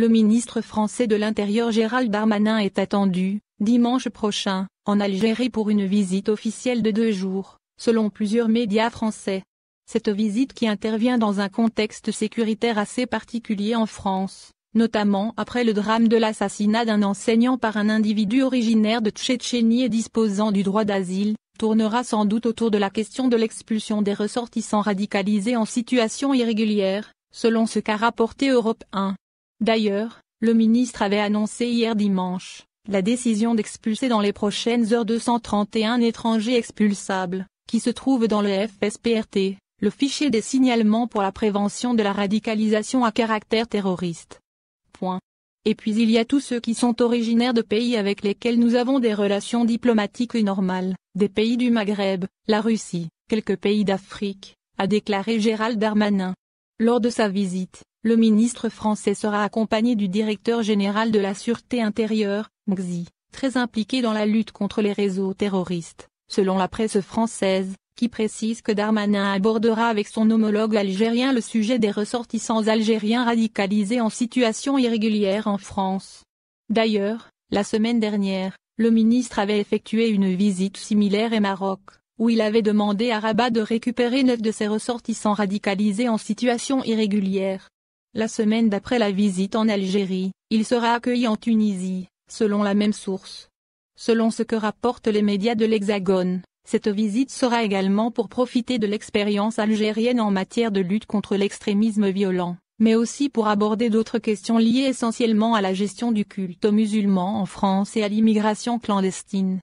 Le ministre français de l'Intérieur Gérald Darmanin est attendu, dimanche prochain, en Algérie pour une visite officielle de deux jours, selon plusieurs médias français. Cette visite qui intervient dans un contexte sécuritaire assez particulier en France, notamment après le drame de l'assassinat d'un enseignant par un individu originaire de Tchétchénie et disposant du droit d'asile, tournera sans doute autour de la question de l'expulsion des ressortissants radicalisés en situation irrégulière, selon ce qu'a rapporté Europe 1. D'ailleurs, le ministre avait annoncé hier dimanche la décision d'expulser dans les prochaines heures 231 étrangers expulsables, qui se trouvent dans le FSPRT, le fichier des signalements pour la prévention de la radicalisation à caractère terroriste. Et puis il y a tous ceux qui sont originaires de pays avec lesquels nous avons des relations diplomatiques et normales, des pays du Maghreb, la Russie, quelques pays d'Afrique, a déclaré Gérald Darmanin. Lors de sa visite, le ministre français sera accompagné du directeur général de la Sûreté intérieure, Mgzi, très impliqué dans la lutte contre les réseaux terroristes, selon la presse française, qui précise que Darmanin abordera avec son homologue algérien le sujet des ressortissants algériens radicalisés en situation irrégulière en France. D'ailleurs, la semaine dernière, le ministre avait effectué une visite similaire au Maroc, où il avait demandé à Rabat de récupérer neuf de ses ressortissants radicalisés en situation irrégulière. La semaine d'après la visite en Algérie, il sera accueilli en Tunisie, selon la même source. Selon ce que rapportent les médias de l'Hexagone, cette visite sera également pour profiter de l'expérience algérienne en matière de lutte contre l'extrémisme violent, mais aussi pour aborder d'autres questions liées essentiellement à la gestion du culte musulman en France et à l'immigration clandestine.